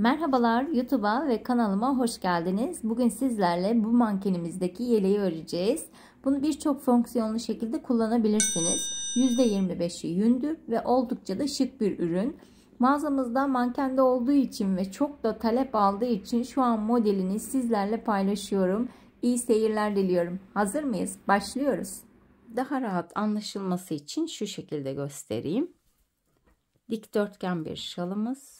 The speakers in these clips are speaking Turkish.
Merhabalar YouTube'a ve kanalıma hoş geldiniz. Bugün sizlerle bu mankenimizdeki yeleği öreceğiz. Bunu birçok fonksiyonlu şekilde kullanabilirsiniz. %25'i yündür ve oldukça da şık bir ürün. Mağazamızda mankende olduğu için ve çok da talep aldığı için şu an modelini sizlerle paylaşıyorum. İyi seyirler diliyorum. Hazır mıyız? Başlıyoruz. Daha rahat anlaşılması için şu şekilde göstereyim. Dikdörtgen bir şalımız.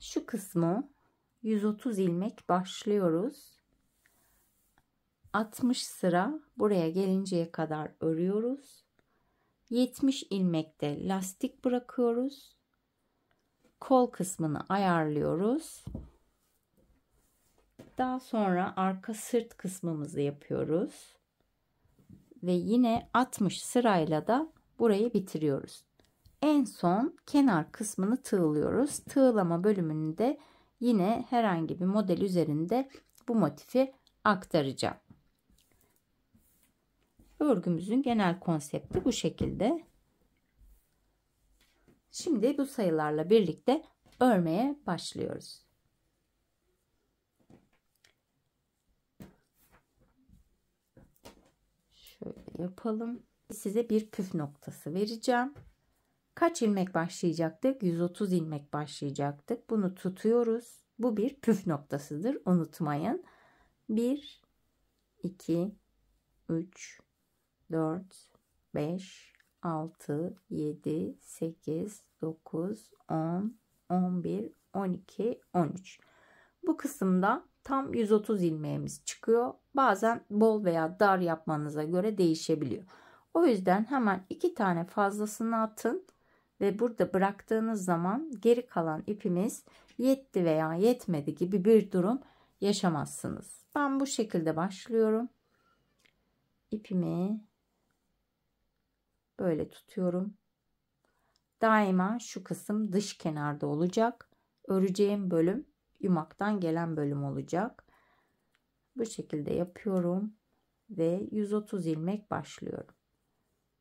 şu kısmı 130 ilmek başlıyoruz. 60 sıra buraya gelinceye kadar örüyoruz. 70 ilmekte lastik bırakıyoruz. Kol kısmını ayarlıyoruz. Daha sonra arka sırt kısmımızı yapıyoruz. Ve yine 60 sırayla da burayı bitiriyoruz. En son kenar kısmını tığlıyoruz. Tığlama bölümünde yine herhangi bir model üzerinde bu motifi aktaracağım. Örgümüzün genel konsepti bu şekilde. Şimdi bu sayılarla birlikte örmeye başlıyoruz. Şöyle yapalım. Size bir püf noktası vereceğim. Kaç ilmek başlayacaktık? 130 ilmek başlayacaktık. Bunu tutuyoruz. Bu bir püf noktasıdır. Unutmayın. 1 2 3 4 5 6 7 8 9 10 11 12 13 bu kısımda tam 130 ilmeğimiz çıkıyor. Bazen bol veya dar yapmanıza göre değişebiliyor. O yüzden hemen iki tane fazlasını atın ve burada bıraktığınız zaman geri kalan ipimiz yetti veya yetmedi gibi bir durum yaşamazsınız. Ben bu şekilde başlıyorum. ipimi böyle tutuyorum. Daima şu kısım dış kenarda olacak. Öreceğim bölüm yumaktan gelen bölüm olacak. Bu şekilde yapıyorum ve 130 ilmek başlıyorum.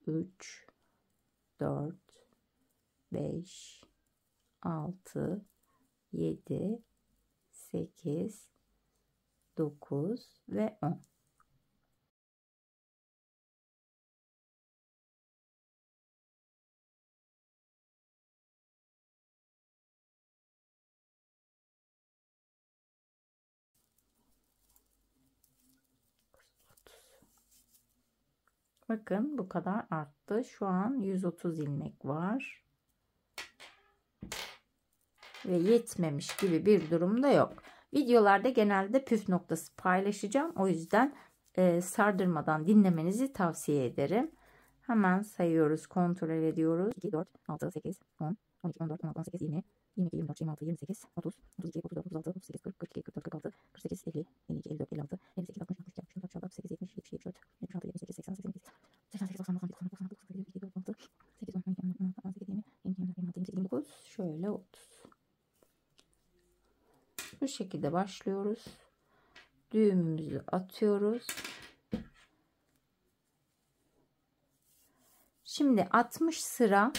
3 4 5, 6, 7, 8, 9 ve 10. Bakın bu kadar arttı. Şu an 130 ilmek var ve yetmemiş gibi bir durumda yok. Videolarda genelde püf noktası paylaşacağım. O yüzden e, sardırmadan dinlemenizi tavsiye ederim. Hemen sayıyoruz, kontrol ediyoruz. 2, 4, 6, 8, 10, 12, 14, 16, 18, 20, 22, 24, 26, 28, 30, 32, 34, 36, 38, 40, 42, 44, 46, 48, 50, 52, 54, 56, 58, 60, 62, 63, 68, 70, 70, 74, 76, 78, 80, 88, 88, 90, 91, 92, 93, 94, 95, 96, 97, 98, 99, 20, 21, 22, 23, 24, 25, 26, 27, 28, 29, şöyle 30 bu şekilde başlıyoruz düğümümüzü atıyoruz şimdi 60 sıra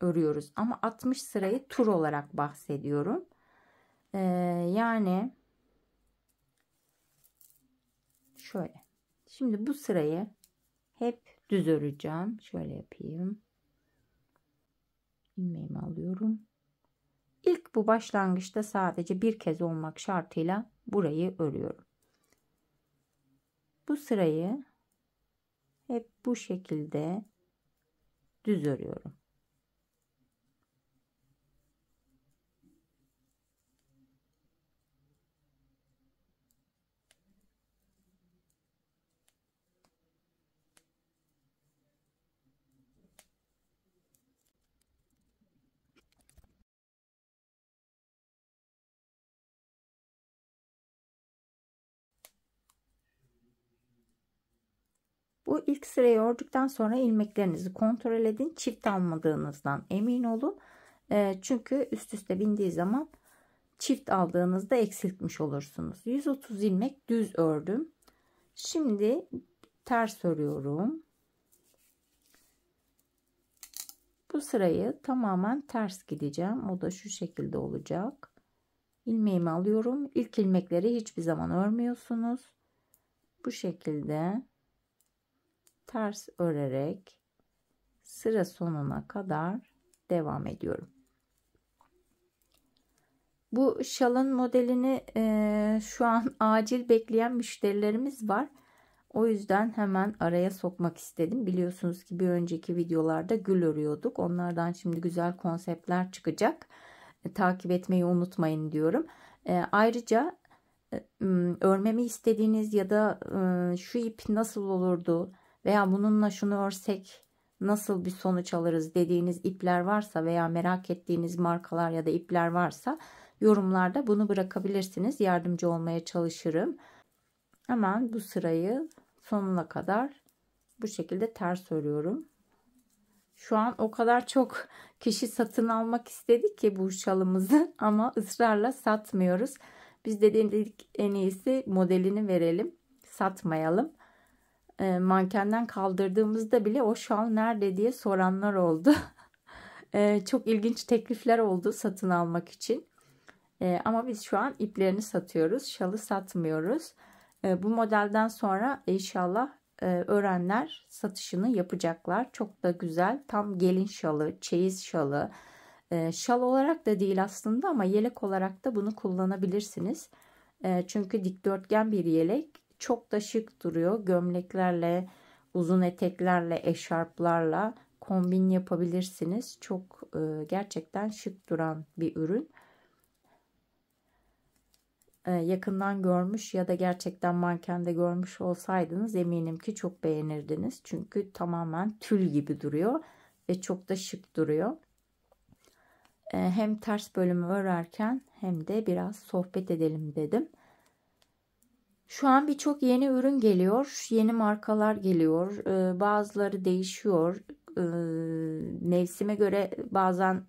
örüyoruz ama 60 sırayı tur olarak bahsediyorum ee, yani şöyle şimdi bu sırayı hep düz öreceğim şöyle yapayım ilmeğimi alıyorum İlk bu başlangıçta sadece bir kez olmak şartıyla burayı örüyorum. Bu sırayı hep bu şekilde düz örüyorum. Bu ilk sırayı ördükten sonra ilmeklerinizi kontrol edin. Çift almadığınızdan emin olun. E, çünkü üst üste bindiği zaman çift aldığınızda eksiltmiş olursunuz. 130 ilmek düz ördüm. Şimdi ters örüyorum. Bu sırayı tamamen ters gideceğim. O da şu şekilde olacak. Ilmeğimi alıyorum. İlk ilmekleri hiçbir zaman örmüyorsunuz. Bu şekilde ters örerek sıra sonuna kadar devam ediyorum. Bu şalın modelini e, şu an acil bekleyen müşterilerimiz var. O yüzden hemen araya sokmak istedim. Biliyorsunuz ki bir önceki videolarda gül örüyorduk. Onlardan şimdi güzel konseptler çıkacak. E, takip etmeyi unutmayın diyorum. E, ayrıca e, örmemi istediğiniz ya da e, şu ip nasıl olurdu, veya bununla şunu örsek nasıl bir sonuç alırız dediğiniz ipler varsa veya merak ettiğiniz markalar ya da ipler varsa yorumlarda bunu bırakabilirsiniz. Yardımcı olmaya çalışırım. Hemen bu sırayı sonuna kadar bu şekilde ters örüyorum. Şu an o kadar çok kişi satın almak istedi ki bu şalımızı ama ısrarla satmıyoruz. Biz de dedik en iyisi modelini verelim, satmayalım e, mankenden kaldırdığımızda bile o şal nerede diye soranlar oldu. e, çok ilginç teklifler oldu satın almak için. E, ama biz şu an iplerini satıyoruz. Şalı satmıyoruz. E, bu modelden sonra inşallah e, öğrenler satışını yapacaklar. Çok da güzel. Tam gelin şalı, çeyiz şalı. E, şal olarak da değil aslında ama yelek olarak da bunu kullanabilirsiniz. E, çünkü dikdörtgen bir yelek çok da şık duruyor. Gömleklerle, uzun eteklerle, eşarplarla kombin yapabilirsiniz. Çok e, gerçekten şık duran bir ürün. E, yakından görmüş ya da gerçekten mankende görmüş olsaydınız eminim ki çok beğenirdiniz. Çünkü tamamen tül gibi duruyor ve çok da şık duruyor. E, hem ters bölümü örerken hem de biraz sohbet edelim dedim. Şu an birçok yeni ürün geliyor, yeni markalar geliyor, e, bazıları değişiyor. E, mevsime göre bazen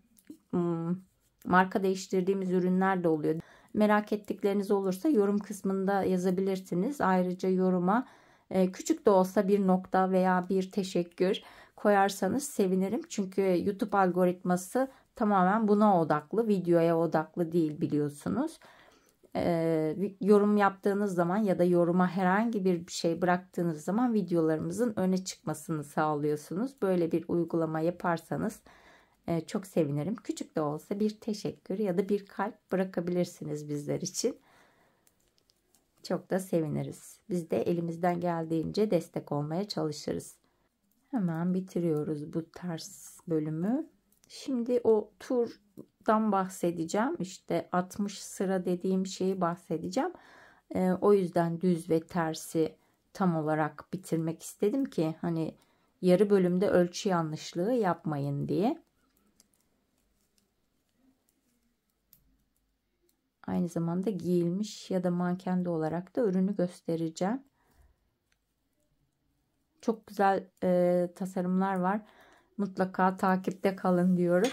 marka değiştirdiğimiz ürünler de oluyor. Merak ettikleriniz olursa yorum kısmında yazabilirsiniz. Ayrıca yoruma e, küçük de olsa bir nokta veya bir teşekkür koyarsanız sevinirim. Çünkü YouTube algoritması tamamen buna odaklı, videoya odaklı değil biliyorsunuz e, yorum yaptığınız zaman ya da yoruma herhangi bir şey bıraktığınız zaman videolarımızın öne çıkmasını sağlıyorsunuz. Böyle bir uygulama yaparsanız e, çok sevinirim. Küçük de olsa bir teşekkür ya da bir kalp bırakabilirsiniz bizler için. Çok da seviniriz. Biz de elimizden geldiğince destek olmaya çalışırız. Hemen bitiriyoruz bu ters bölümü. Şimdi o tur dan bahsedeceğim. işte 60 sıra dediğim şeyi bahsedeceğim. E, o yüzden düz ve tersi tam olarak bitirmek istedim ki hani yarı bölümde ölçü yanlışlığı yapmayın diye. Aynı zamanda giyilmiş ya da mankende olarak da ürünü göstereceğim. Çok güzel e, tasarımlar var. Mutlaka takipte kalın diyorum.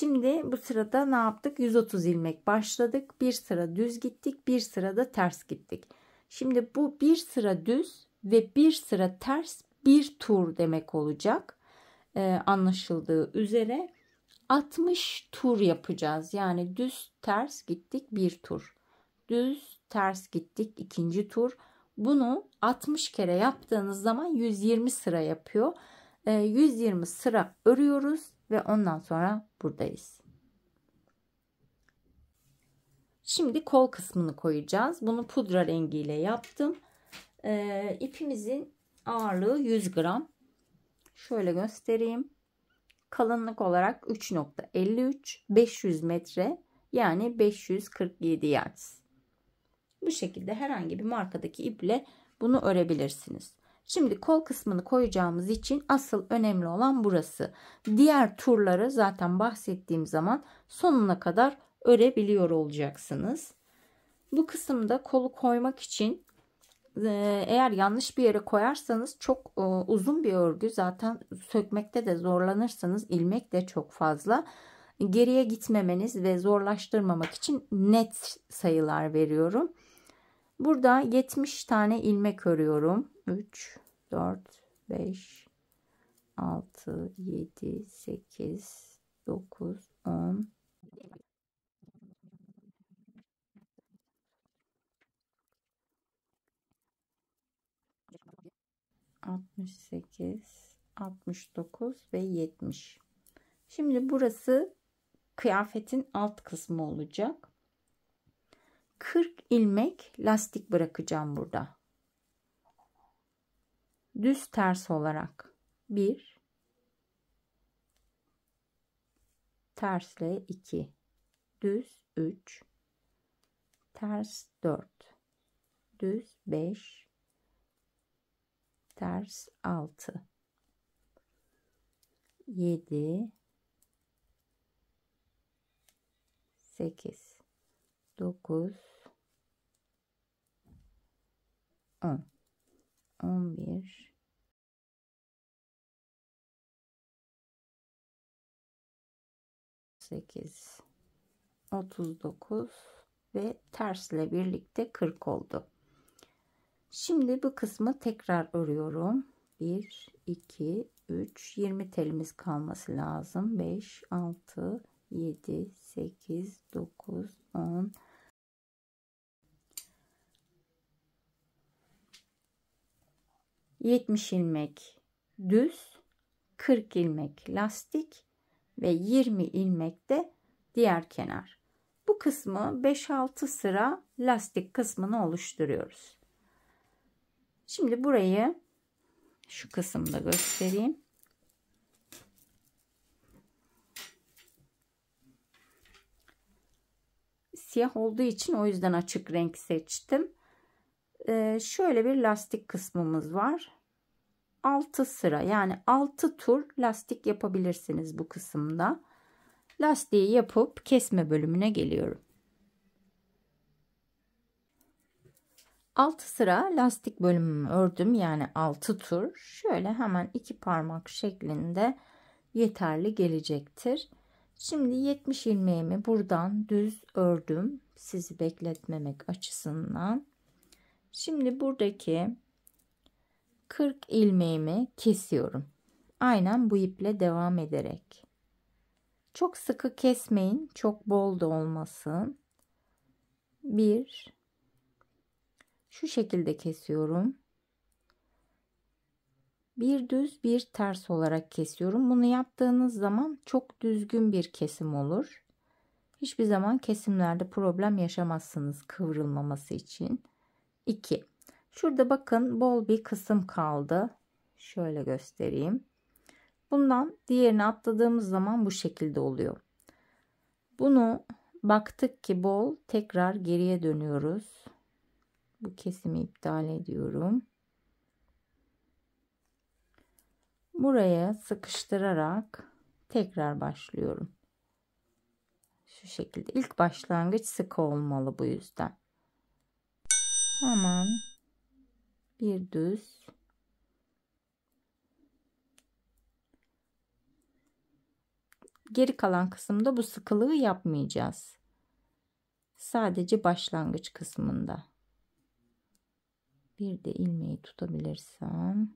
Şimdi bu sırada ne yaptık? 130 ilmek başladık. Bir sıra düz gittik. Bir sıra da ters gittik. Şimdi bu bir sıra düz ve bir sıra ters bir tur demek olacak. Ee, anlaşıldığı üzere 60 tur yapacağız. Yani düz ters gittik bir tur. Düz ters gittik ikinci tur. Bunu 60 kere yaptığınız zaman 120 sıra yapıyor. 120 e, sıra örüyoruz ve ondan sonra buradayız. Şimdi kol kısmını koyacağız. Bunu pudra rengiyle yaptım. Ee, ipimizin ağırlığı 100 gram. Şöyle göstereyim. Kalınlık olarak 3.53 500 metre yani 547 yards. Bu şekilde herhangi bir markadaki iple bunu örebilirsiniz. Şimdi kol kısmını koyacağımız için asıl önemli olan burası. Diğer turları zaten bahsettiğim zaman sonuna kadar örebiliyor olacaksınız. Bu kısımda kolu koymak için e, eğer yanlış bir yere koyarsanız çok e, uzun bir örgü zaten sökmekte de zorlanırsanız ilmek de çok fazla geriye gitmemeniz ve zorlaştırmamak için net sayılar veriyorum. Burada 70 tane ilmek örüyorum. 3, 4, 5, 6, 7, 8, 9, 10. 68, 69 ve 70. Şimdi burası kıyafetin alt kısmı olacak. 40 ilmek lastik bırakacağım burada düz ters olarak bir, tersle iki, düz üç, ters dört, düz beş, ters altı, yedi, sekiz, dokuz, on, on bir. 38 39 ve tersle birlikte 40 oldu. Şimdi bu kısmı tekrar örüyorum. 1 2 3 20 telimiz kalması lazım. 5 6 7 8 9 10 70 ilmek düz 40 ilmek lastik ve 20 ilmek de diğer kenar. Bu kısmı 5-6 sıra lastik kısmını oluşturuyoruz. Şimdi burayı şu kısımda göstereyim. Siyah olduğu için o yüzden açık renk seçtim. Ee, şöyle bir lastik kısmımız var. 6 sıra yani 6 tur lastik yapabilirsiniz bu kısımda. Lastiği yapıp kesme bölümüne geliyorum. 6 sıra lastik bölümümü ördüm yani 6 tur. Şöyle hemen iki parmak şeklinde yeterli gelecektir. Şimdi 70 ilmeğimi buradan düz ördüm. Sizi bekletmemek açısından. Şimdi buradaki 40 ilmeğimi kesiyorum. Aynen bu iple devam ederek. Çok sıkı kesmeyin. Çok bol da olmasın. 1 Şu şekilde kesiyorum. Bir düz bir ters olarak kesiyorum. Bunu yaptığınız zaman çok düzgün bir kesim olur. Hiçbir zaman kesimlerde problem yaşamazsınız kıvrılmaması için. 2 Şurada bakın bol bir kısım kaldı. Şöyle göstereyim. Bundan diğerini atladığımız zaman bu şekilde oluyor. Bunu baktık ki bol tekrar geriye dönüyoruz. Bu kesimi iptal ediyorum. Buraya sıkıştırarak tekrar başlıyorum. Şu şekilde ilk başlangıç sık olmalı bu yüzden. Hemen bir düz geri kalan kısımda bu sıkılığı yapmayacağız sadece başlangıç kısmında bir de ilmeği tutabilirsem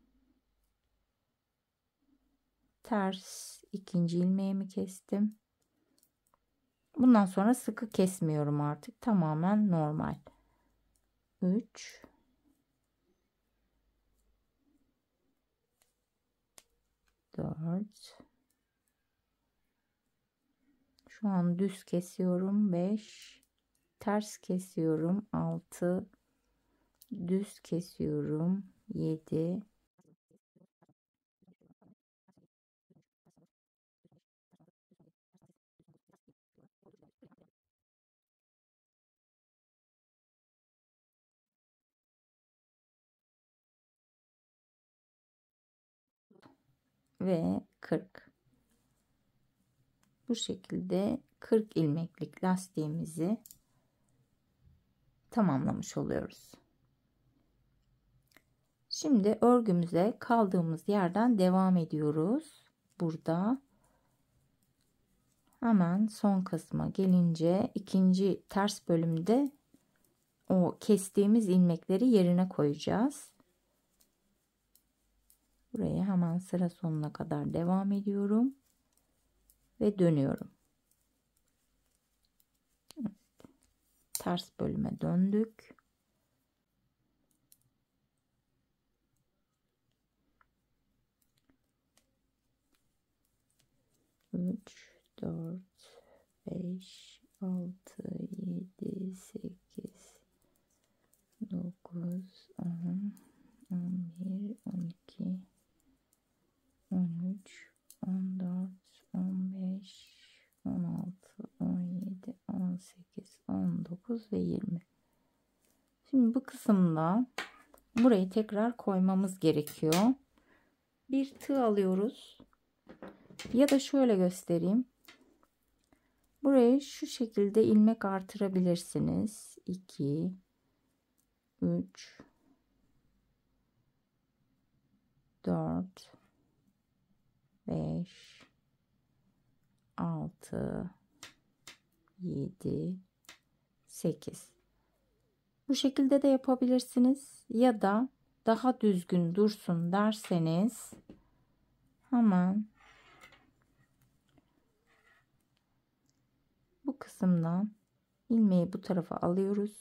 ters ikinci ilmeğimi kestim bundan sonra sıkı kesmiyorum artık tamamen normal 3 4 şu an düz kesiyorum 5 ters kesiyorum 6 düz kesiyorum 7 ve 40 bu şekilde 40 ilmeklik lastiğimizi tamamlamış oluyoruz. Şimdi örgümüze kaldığımız yerden devam ediyoruz. Burada hemen son kısma gelince ikinci ters bölümde o kestiğimiz ilmekleri yerine koyacağız. Buraya hemen sıra sonuna kadar devam ediyorum. Ve dönüyorum. Evet. Ters bölüme döndük. Üç, dört, beş, altı, yedi, sekiz, dokuz, on, on bir, on iki, 13, 14, 15, 16, 17, 18, 19 ve 20. Şimdi bu kısımda burayı tekrar koymamız gerekiyor. Bir tığ alıyoruz. Ya da şöyle göstereyim. Burayı şu şekilde ilmek artırabilirsiniz. 2 3 4 5 6 7 8 bu şekilde de yapabilirsiniz ya da daha düzgün dursun derseniz hemen bu kısımdan ilmeği bu tarafa alıyoruz.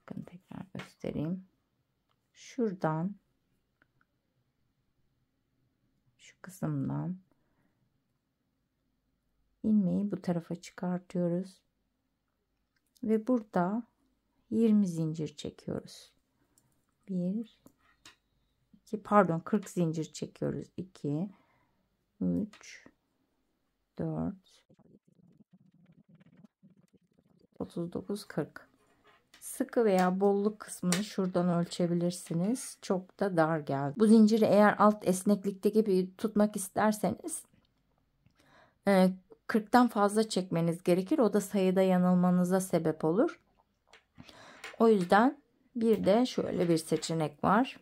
Bakın tekrar göstereyim. Şuradan kısımdan ilmeği bu tarafa çıkartıyoruz ve burada 20 zincir çekiyoruz 1 2 pardon 40 zincir çekiyoruz 2 3 4 39 40 Sıkı veya bolluk kısmını şuradan ölçebilirsiniz. Çok da dar geldi. Bu zinciri eğer alt esneklikte gibi tutmak isterseniz 40'tan e, fazla çekmeniz gerekir. O da sayıda yanılmanıza sebep olur. O yüzden bir de şöyle bir seçenek var.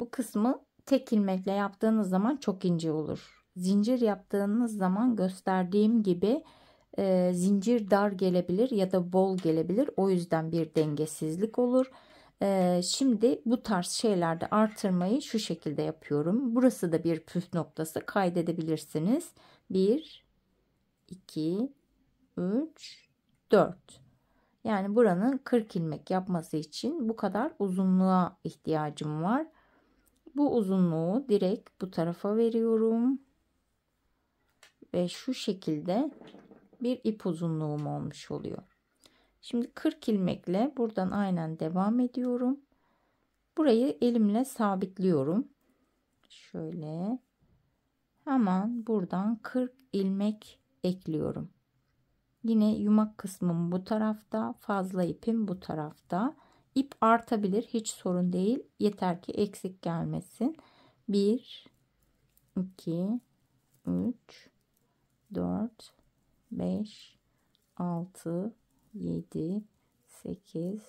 Bu kısmı tek ilmekle yaptığınız zaman çok ince olur. Zincir yaptığınız zaman gösterdiğim gibi e, zincir dar gelebilir ya da bol gelebilir. O yüzden bir dengesizlik olur. E, şimdi bu tarz şeylerde artırmayı şu şekilde yapıyorum. Burası da bir püf noktası kaydedebilirsiniz. 1, 2, 3, 4. Yani buranın 40 ilmek yapması için bu kadar uzunluğa ihtiyacım var. Bu uzunluğu direkt bu tarafa veriyorum. Ve şu şekilde bir ip uzunluğum olmuş oluyor. Şimdi 40 ilmekle buradan aynen devam ediyorum. Burayı elimle sabitliyorum. Şöyle hemen buradan 40 ilmek ekliyorum. Yine yumak kısmım bu tarafta, fazla ipim bu tarafta. İp artabilir, hiç sorun değil. Yeter ki eksik gelmesin. 1 2 3 4 5, 6, 7, 8, 9, 10.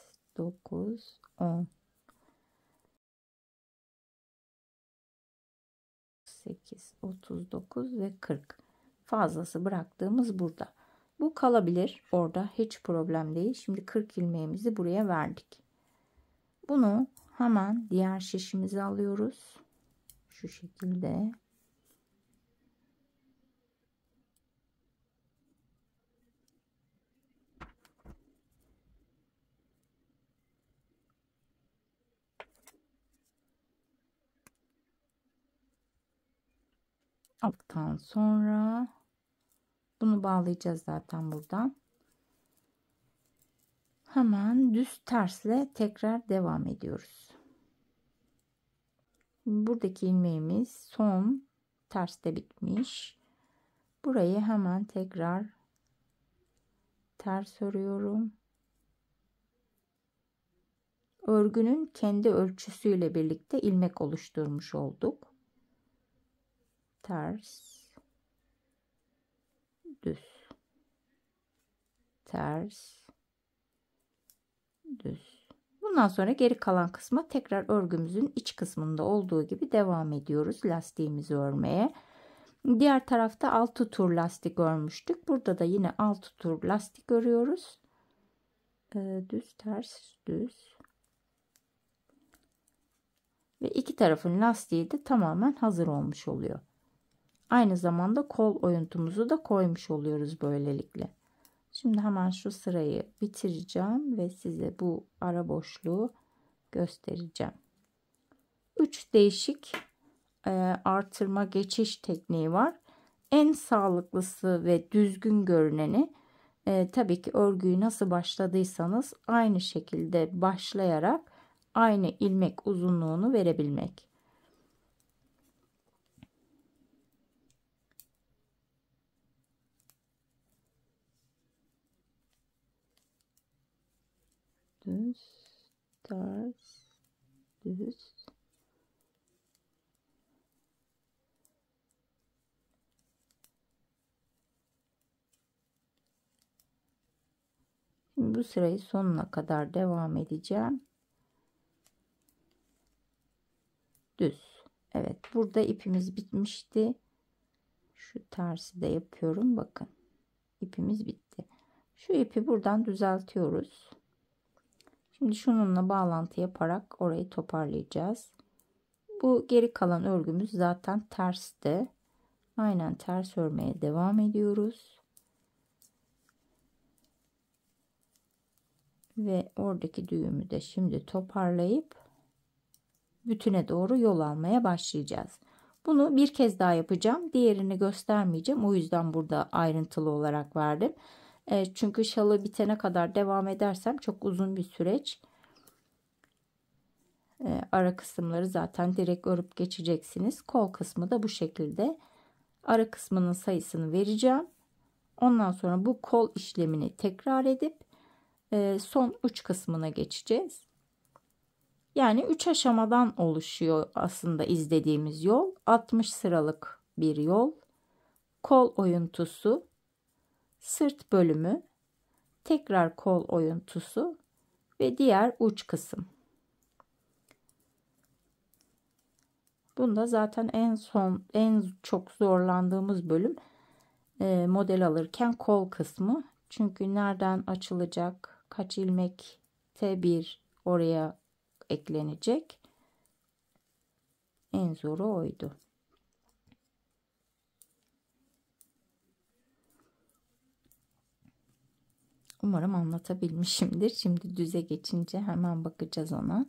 8, 39 ve 40. Fazlası bıraktığımız burada. Bu kalabilir. Orada hiç problem değil. Şimdi 40 ilmeğimizi buraya verdik. Bunu hemen diğer şişimizi alıyoruz. Şu şekilde Aldıktan sonra bunu bağlayacağız zaten buradan. Hemen düz tersle tekrar devam ediyoruz. Buradaki ilmeğimiz son terste bitmiş. Burayı hemen tekrar ters örüyorum. Örgünün kendi ölçüsüyle birlikte ilmek oluşturmuş olduk ters düz ters düz bundan sonra geri kalan kısma tekrar örgümüzün iç kısmında olduğu gibi devam ediyoruz lastiğimizi örmeye diğer tarafta 6 tur lastik örmüştük burada da yine 6 tur lastik örüyoruz ee, düz ters düz ve iki tarafın lastiği de tamamen hazır olmuş oluyor Aynı zamanda kol oyuntumuzu da koymuş oluyoruz böylelikle. Şimdi hemen şu sırayı bitireceğim ve size bu ara boşluğu göstereceğim. 3 değişik e, artırma geçiş tekniği var. En sağlıklısı ve düzgün görüneni e, tabii ki örgüyü nasıl başladıysanız aynı şekilde başlayarak aynı ilmek uzunluğunu verebilmek. düz ters düz Şimdi bu sırayı sonuna kadar devam edeceğim. Düz. Evet burada ipimiz bitmişti. Şu tersi de yapıyorum. Bakın ipimiz bitti. Şu ipi buradan düzeltiyoruz. Şimdi şununla bağlantı yaparak orayı toparlayacağız. Bu geri kalan örgümüz zaten tersti. Aynen ters örmeye devam ediyoruz. Ve oradaki düğümü de şimdi toparlayıp bütüne doğru yol almaya başlayacağız. Bunu bir kez daha yapacağım. Diğerini göstermeyeceğim. O yüzden burada ayrıntılı olarak verdim. E, çünkü şalı bitene kadar devam edersem çok uzun bir süreç. E, ara kısımları zaten direkt örüp geçeceksiniz. Kol kısmı da bu şekilde. Ara kısmının sayısını vereceğim. Ondan sonra bu kol işlemini tekrar edip e, son uç kısmına geçeceğiz. Yani 3 aşamadan oluşuyor aslında izlediğimiz yol. 60 sıralık bir yol. Kol oyuntusu, sırt bölümü, tekrar kol oyuntusu ve diğer uç kısım. Bunda zaten en son en çok zorlandığımız bölüm e, model alırken kol kısmı. Çünkü nereden açılacak, kaç ilmek T1 oraya eklenecek. En zoru oydu. Umarım anlatabilmişimdir. Şimdi düze geçince hemen bakacağız ona.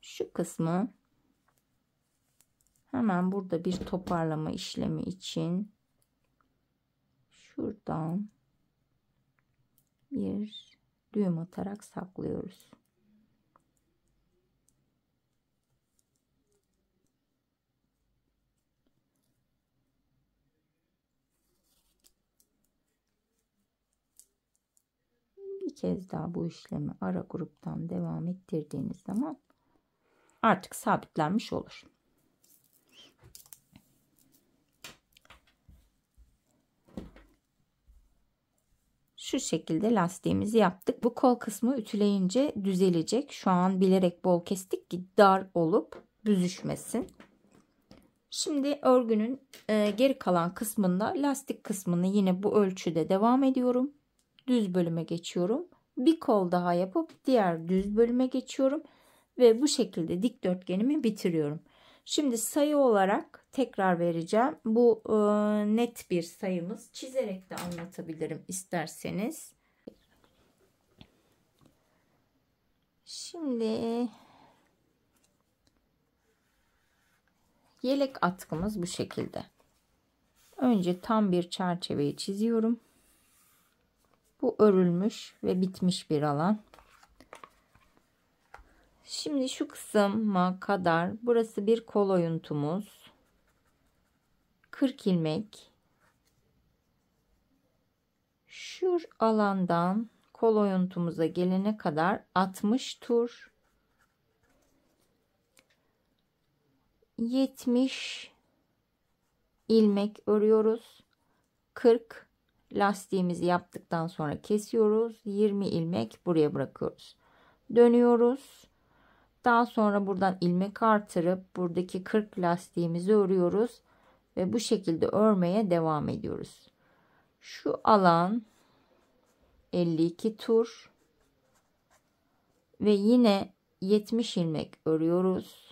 Şu kısmı hemen burada bir toparlama işlemi için şuradan bir düğüm atarak saklıyoruz. kez daha bu işlemi ara gruptan devam ettirdiğiniz zaman artık sabitlenmiş olur. Şu şekilde lastiğimizi yaptık. Bu kol kısmı ütüleyince düzelecek. Şu an bilerek bol kestik ki dar olup büzüşmesin. Şimdi örgünün e, geri kalan kısmında lastik kısmını yine bu ölçüde devam ediyorum düz bölüme geçiyorum. Bir kol daha yapıp diğer düz bölüme geçiyorum ve bu şekilde dikdörtgenimi bitiriyorum. Şimdi sayı olarak tekrar vereceğim. Bu e, net bir sayımız. Çizerek de anlatabilirim isterseniz. Şimdi yelek atkımız bu şekilde. Önce tam bir çerçeveyi çiziyorum. Bu örülmüş ve bitmiş bir alan. Şimdi şu kısma kadar burası bir kol oyuntumuz. 40 ilmek. Şu alandan kol oyuntumuza gelene kadar 60 tur. 70 ilmek örüyoruz. 40 lastiğimizi yaptıktan sonra kesiyoruz 20 ilmek buraya bırakıyoruz dönüyoruz daha sonra buradan ilmek artırıp buradaki 40 lastiğimizi örüyoruz ve bu şekilde örmeye devam ediyoruz şu alan 52 tur ve yine 70 ilmek örüyoruz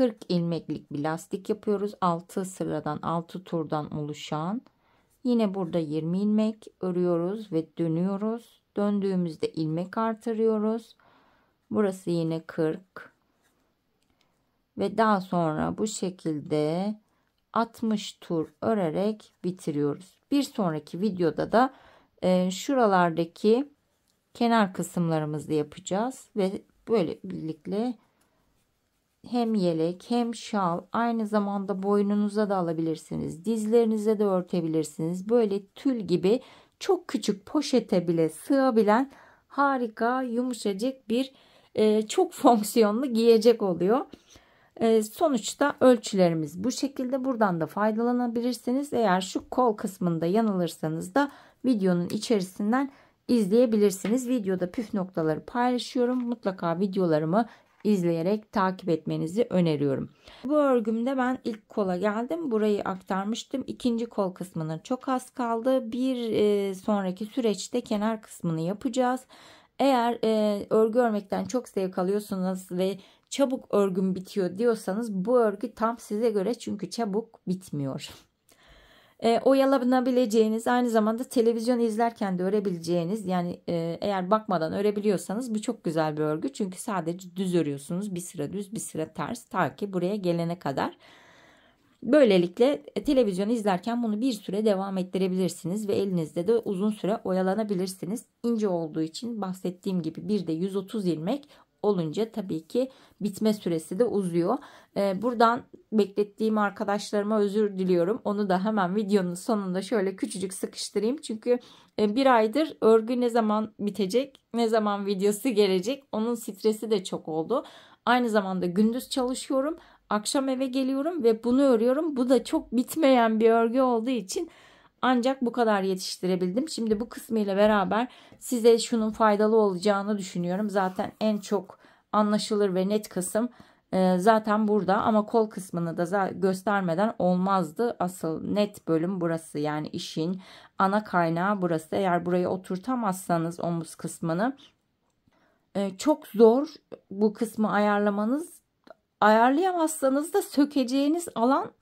40 ilmeklik bir lastik yapıyoruz 6 sıradan 6 turdan oluşan yine burada 20 ilmek örüyoruz ve dönüyoruz döndüğümüzde ilmek artırıyoruz burası yine 40 ve daha sonra bu şekilde 60 tur örerek bitiriyoruz bir sonraki videoda da e, şuralardaki kenar kısımlarımızı yapacağız ve böylelikle hem yelek hem şal aynı zamanda boynunuza da alabilirsiniz. Dizlerinize de örtebilirsiniz. Böyle tül gibi çok küçük poşete bile sığabilen harika yumuşacık bir e, çok fonksiyonlu giyecek oluyor. E, sonuçta ölçülerimiz bu şekilde buradan da faydalanabilirsiniz. Eğer şu kol kısmında yanılırsanız da videonun içerisinden izleyebilirsiniz. Videoda püf noktaları paylaşıyorum. Mutlaka videolarımı izleyerek takip etmenizi öneriyorum. Bu örgümde ben ilk kola geldim. Burayı aktarmıştım. İkinci kol kısmının çok az kaldı. Bir e, sonraki süreçte kenar kısmını yapacağız. Eğer e, örgü örmekten çok zevk alıyorsunuz ve çabuk örgüm bitiyor diyorsanız bu örgü tam size göre çünkü çabuk bitmiyor. e, oyalanabileceğiniz aynı zamanda televizyon izlerken de örebileceğiniz yani e, eğer bakmadan örebiliyorsanız bu çok güzel bir örgü. Çünkü sadece düz örüyorsunuz bir sıra düz bir sıra ters ta ki buraya gelene kadar. Böylelikle e, televizyon izlerken bunu bir süre devam ettirebilirsiniz ve elinizde de uzun süre oyalanabilirsiniz. ince olduğu için bahsettiğim gibi bir de 130 ilmek olunca tabii ki bitme süresi de uzuyor. Ee, buradan beklettiğim arkadaşlarıma özür diliyorum. Onu da hemen videonun sonunda şöyle küçücük sıkıştırayım. Çünkü e, bir aydır örgü ne zaman bitecek, ne zaman videosu gelecek onun stresi de çok oldu. Aynı zamanda gündüz çalışıyorum, akşam eve geliyorum ve bunu örüyorum. Bu da çok bitmeyen bir örgü olduğu için ancak bu kadar yetiştirebildim. Şimdi bu kısmı ile beraber size şunun faydalı olacağını düşünüyorum. Zaten en çok anlaşılır ve net kısım e, zaten burada ama kol kısmını da göstermeden olmazdı. Asıl net bölüm burası yani işin ana kaynağı burası. Eğer burayı oturtamazsanız omuz kısmını e, çok zor bu kısmı ayarlamanız. Ayarlayamazsanız da sökeceğiniz alan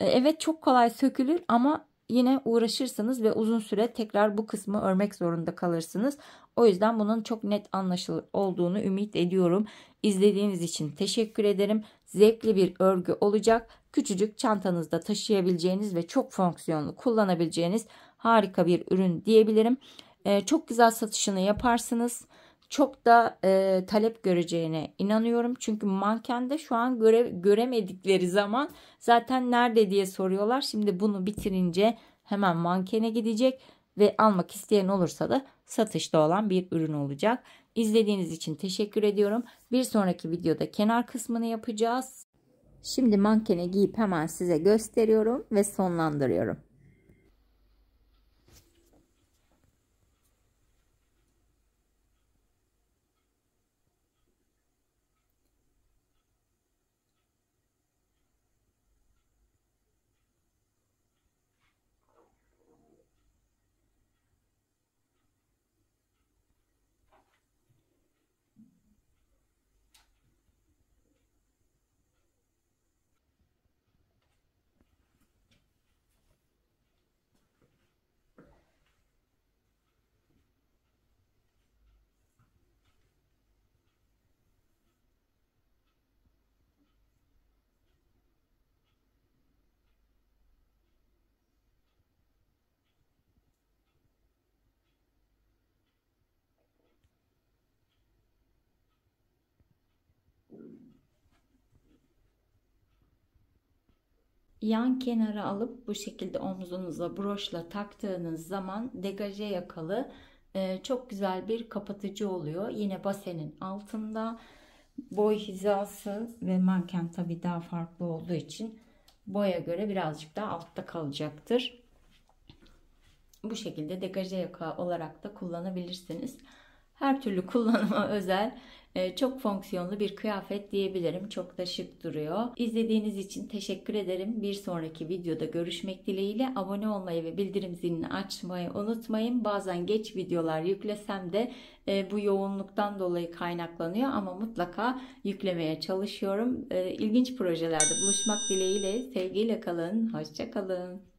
e, evet çok kolay sökülür ama yine uğraşırsınız ve uzun süre tekrar bu kısmı örmek zorunda kalırsınız. O yüzden bunun çok net anlaşılır olduğunu ümit ediyorum. İzlediğiniz için teşekkür ederim. Zevkli bir örgü olacak. Küçücük çantanızda taşıyabileceğiniz ve çok fonksiyonlu kullanabileceğiniz harika bir ürün diyebilirim. Ee, çok güzel satışını yaparsınız çok da e, talep göreceğine inanıyorum. Çünkü mankende şu an göre, göremedikleri zaman zaten nerede diye soruyorlar. Şimdi bunu bitirince hemen mankene gidecek ve almak isteyen olursa da satışta olan bir ürün olacak. İzlediğiniz için teşekkür ediyorum. Bir sonraki videoda kenar kısmını yapacağız. Şimdi mankene giyip hemen size gösteriyorum ve sonlandırıyorum. yan kenara alıp bu şekilde omzunuza broşla taktığınız zaman degaje yakalı e, çok güzel bir kapatıcı oluyor. Yine basenin altında boy hizası ve manken tabi daha farklı olduğu için boya göre birazcık daha altta kalacaktır. Bu şekilde degaje yaka olarak da kullanabilirsiniz. Her türlü kullanıma özel ee, çok fonksiyonlu bir kıyafet diyebilirim. Çok da şık duruyor. İzlediğiniz için teşekkür ederim. Bir sonraki videoda görüşmek dileğiyle abone olmayı ve bildirim zilini açmayı unutmayın. Bazen geç videolar yüklesem de e, bu yoğunluktan dolayı kaynaklanıyor ama mutlaka yüklemeye çalışıyorum. E, ilginç projelerde buluşmak dileğiyle sevgiyle kalın. Hoşçakalın.